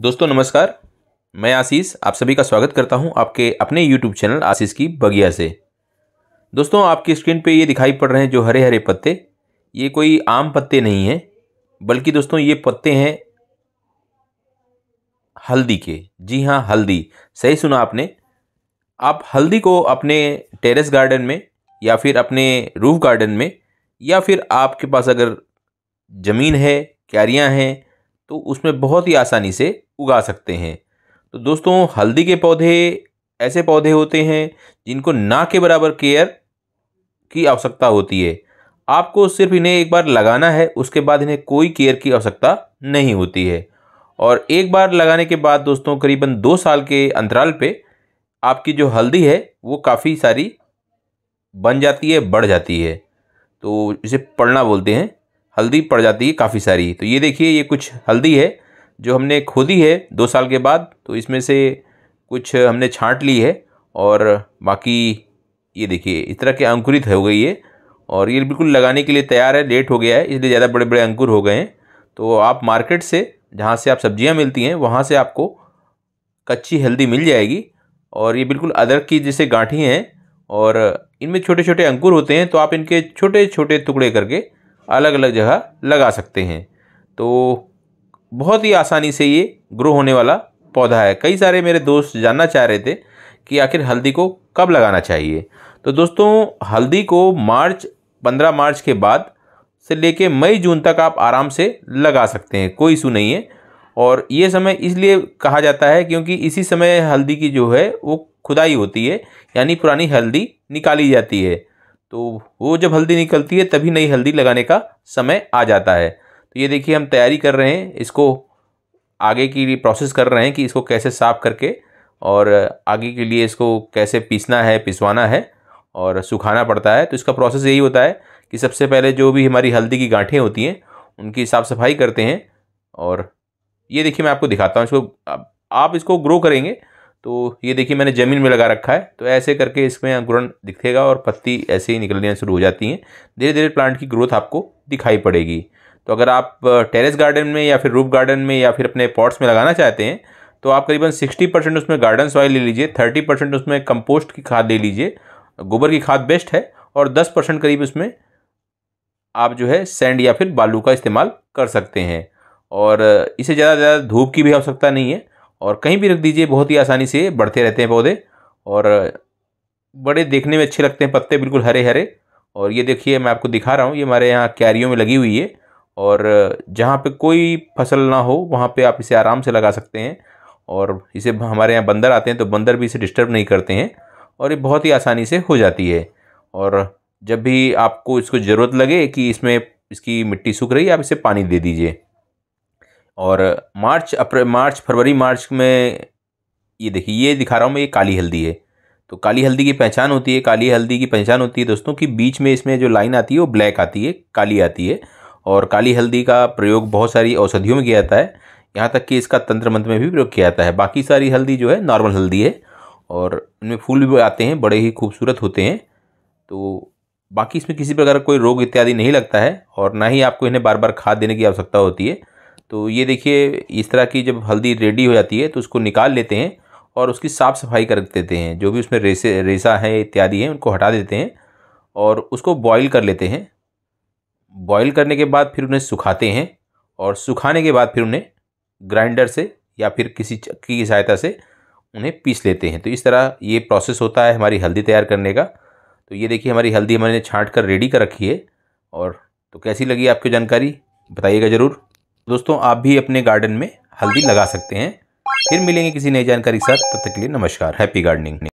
दोस्तों नमस्कार मैं आशीष आप सभी का स्वागत करता हूं आपके अपने यूट्यूब चैनल आशीष की बगिया से दोस्तों आपकी स्क्रीन पे ये दिखाई पड़ रहे हैं जो हरे हरे पत्ते ये कोई आम पत्ते नहीं हैं बल्कि दोस्तों ये पत्ते हैं हल्दी के जी हाँ हल्दी सही सुना आपने आप हल्दी को अपने टेरेस गार्डन में या फिर अपने रूफ गार्डन में या फिर आपके पास अगर ज़मीन है क्यारियाँ हैं तो उसमें बहुत ही आसानी से उगा सकते हैं तो दोस्तों हल्दी के पौधे ऐसे पौधे होते हैं जिनको ना के बराबर केयर की आवश्यकता होती है आपको सिर्फ इन्हें एक बार लगाना है उसके बाद इन्हें कोई केयर की आवश्यकता नहीं होती है और एक बार लगाने के बाद दोस्तों करीबन दो साल के अंतराल पे आपकी जो हल्दी है वो काफ़ी सारी बन जाती है बढ़ जाती है तो इसे पढ़ना बोलते हैं हल्दी पड़ जाती है काफ़ी सारी तो ये देखिए ये कुछ हल्दी है जो हमने खोदी है दो साल के बाद तो इसमें से कुछ हमने छांट ली है और बाकी ये देखिए इस तरह के अंकुरित हो गई है और ये बिल्कुल लगाने के लिए तैयार है लेट हो गया है इसलिए ज़्यादा बड़े बड़े अंकुर हो गए हैं तो आप मार्केट से जहाँ से आप सब्जियाँ मिलती हैं वहाँ से आपको कच्ची हल्दी मिल जाएगी और ये बिल्कुल अदरक की जैसे गांठी हैं और इनमें छोटे छोटे अंकुर होते हैं तो आप इनके छोटे छोटे टुकड़े करके अलग अलग जगह लगा सकते हैं तो बहुत ही आसानी से ये ग्रो होने वाला पौधा है कई सारे मेरे दोस्त जानना चाह रहे थे कि आखिर हल्दी को कब लगाना चाहिए तो दोस्तों हल्दी को मार्च पंद्रह मार्च के बाद से लेके मई जून तक आप आराम से लगा सकते हैं कोई इशू नहीं है और ये समय इसलिए कहा जाता है क्योंकि इसी समय हल्दी की जो है वो खुदाई होती है यानी पुरानी हल्दी निकाली जाती है तो वो जब हल्दी निकलती है तभी नई हल्दी लगाने का समय आ जाता है तो ये देखिए हम तैयारी कर रहे हैं इसको आगे की लिए प्रोसेस कर रहे हैं कि इसको कैसे साफ़ करके और आगे के लिए इसको कैसे पीसना है पिसवाना है और सुखाना पड़ता है तो इसका प्रोसेस यही होता है कि सबसे पहले जो भी हमारी हल्दी की गांठें होती हैं उनकी साफ़ सफाई करते हैं और ये देखिए मैं आपको दिखाता हूँ इसको आप इसको ग्रो करेंगे तो ये देखिए मैंने ज़मीन में लगा रखा है तो ऐसे करके इसमें अंकुरण दिखेगा और पत्ती ऐसे ही निकलने शुरू हो जाती हैं धीरे धीरे प्लांट की ग्रोथ आपको दिखाई पड़ेगी तो अगर आप टेरेस गार्डन में या फिर रूप गार्डन में या फिर अपने पॉट्स में लगाना चाहते हैं तो आप करीबन सिक्सटी परसेंट उसमें गार्डन सॉइल ले लीजिए थर्टी परसेंट उसमें कंपोस्ट की खाद ले लीजिए गोबर की खाद बेस्ट है और दस परसेंट करीब उसमें आप जो है सैंड या फिर बालू का इस्तेमाल कर सकते हैं और इसे ज़्यादा ज़्यादा धूप की भी आवश्यकता नहीं है और कहीं भी रख दीजिए बहुत ही आसानी से बढ़ते रहते हैं पौधे और बड़े देखने में अच्छे लगते हैं पत्ते बिल्कुल हरे हरे और ये देखिए मैं आपको दिखा रहा हूँ ये हमारे यहाँ क्यारियों में लगी हुई है और जहाँ पे कोई फसल ना हो वहाँ पे आप इसे आराम से लगा सकते हैं और इसे हमारे यहाँ बंदर आते हैं तो बंदर भी इसे डिस्टर्ब नहीं करते हैं और ये बहुत ही आसानी से हो जाती है और जब भी आपको इसको ज़रूरत लगे कि इसमें इसकी मिट्टी सूख रही है आप इसे पानी दे दीजिए और मार्च अप्रैल मार्च फरवरी मार्च में ये देखिए ये दिखा रहा हूँ मैं ये काली हल्दी है तो काली हल्दी की पहचान होती है काली हल्दी की पहचान होती है दोस्तों कि बीच में इसमें जो लाइन आती है वो ब्लैक आती है काली आती है और काली हल्दी का प्रयोग बहुत सारी औषधियों में किया जाता है यहाँ तक कि इसका तंत्र मंत्र में भी प्रयोग किया जाता है बाकी सारी हल्दी जो है नॉर्मल हल्दी है और इनमें फूल भी आते हैं बड़े ही खूबसूरत होते हैं तो बाकी इसमें किसी प्रकार का कोई रोग इत्यादि नहीं लगता है और ना ही आपको इन्हें बार बार खाद देने की आवश्यकता होती है तो ये देखिए इस तरह की जब हल्दी रेडी हो जाती है तो उसको निकाल लेते हैं और उसकी साफ़ सफाई कर देते हैं जो भी उसमें रेसे रेसा है इत्यादि है उनको हटा देते हैं और उसको बॉईल कर लेते हैं बॉईल करने के बाद फिर उन्हें सुखाते हैं और सुखाने के बाद फिर उन्हें ग्राइंडर से या फिर किसी चक्की की सहायता से उन्हें पीस लेते हैं तो इस तरह ये प्रोसेस होता है हमारी हल्दी तैयार करने का तो ये देखिए हमारी हल्दी हमने छाँट कर रेडी कर रखी है और तो कैसी लगी आपकी जानकारी बताइएगा ज़रूर दोस्तों आप भी अपने गार्डन में हल्दी लगा सकते हैं फिर मिलेंगे किसी नई जानकारी के साथ तब तक के लिए नमस्कार हैप्पी गार्डनिंग